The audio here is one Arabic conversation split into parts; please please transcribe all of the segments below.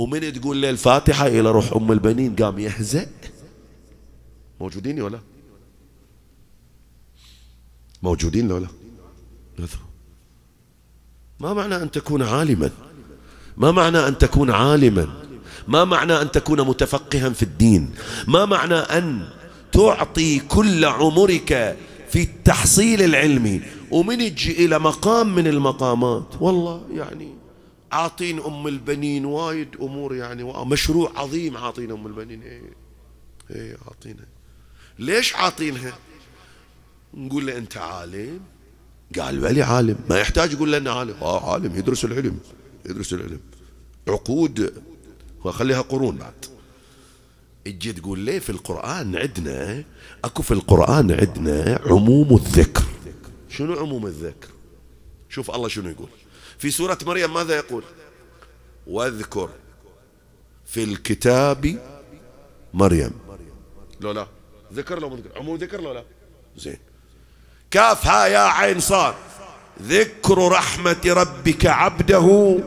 ومن تقول لي الفاتحة إلى روح أم البنين قام يهزأ موجودين ولا موجودين ولا ما معنى أن تكون عالما ما معنى أن تكون عالما ما معنى أن تكون متفقها في الدين ما معنى أن تعطي كل عمرك في التحصيل العلمي ومن تجي إلى مقام من المقامات والله يعني عاطين أم البنين وايد أمور يعني مشروع عظيم عاطين أم البنين إيه إيه عاطينها ليش عاطينها نقول له أنت عالم قال ولي عالم ما يحتاج يقول لنا عالم آه عالم يدرس العلم يدرس العلم عقود وخليها قرون بعد تجي تقول ليه في القرآن عندنا اكو في القرآن عندنا عموم الذكر شنو عموم الذكر شوف الله شنو يقول في سورة مريم ماذا يقول واذكر في الكتاب مريم لو لا ذكر لو مذكر عمو ذكر لو لا زين كاف ها يا عين صار ذكر رحمة ربك عبده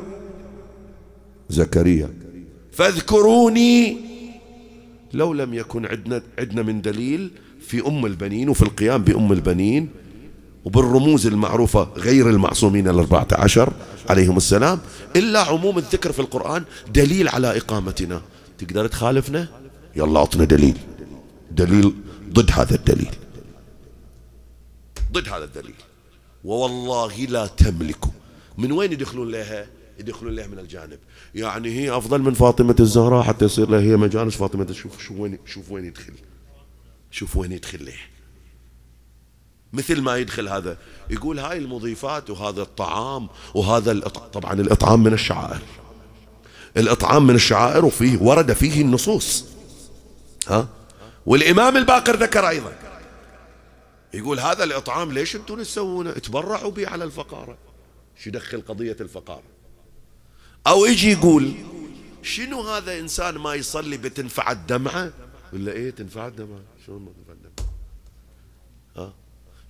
زكريا فاذكروني لو لم يكن عندنا عندنا من دليل في أم البنين وفي القيام بأم البنين وبالرموز المعروفة غير المعصومين الأربعة عشر عليهم السلام إلا عموم الذكر في القرآن دليل على إقامتنا تقدر تخالفنا يلا أعطنا دليل دليل ضد هذا الدليل ضد هذا الدليل ووالله لا تملك من وين يدخلون لها يدخلون لها من الجانب يعني هي أفضل من فاطمة الزهراء حتى يصير لها هي مجالس فاطمة شوف شوف وين شوف وين يدخل شوف وين يدخل لها مثل ما يدخل هذا يقول هاي المضيفات وهذا الطعام وهذا الإطعام طبعا الإطعام من الشعائر الإطعام من الشعائر وفيه ورد فيه النصوص ها والإمام الباقر ذكر أيضا يقول هذا الإطعام ليش أنتم تسوونه تبرعوا به على الفقارة شو يدخل قضية الفقارة أو يجي يقول شنو هذا إنسان ما يصلي بتنفع الدمعة ولا إيه تنفع الدمعة شلون ما تنفع الدمعة ها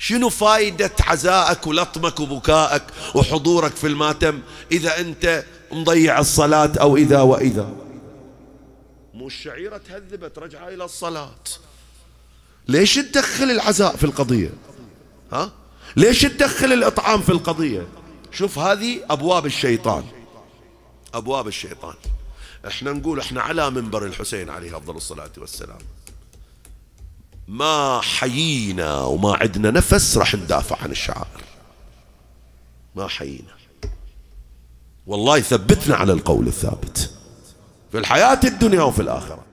شنو فايدة عزائك ولطمك وبكائك وحضورك في الماتم إذا أنت مضيع الصلاة أو إذا وإذا مو الشعيرة تهذبت رجعها إلى الصلاة ليش تدخل العزاء في القضية ها؟ ليش تدخل الإطعام في القضية شوف هذه أبواب الشيطان أبواب الشيطان احنا نقول احنا على منبر الحسين عليه أفضل الصلاة والسلام ما حيينا وما عندنا نفس راح ندافع عن الشعائر ما حيينا والله يثبتنا على القول الثابت في الحياة الدنيا وفي الآخرة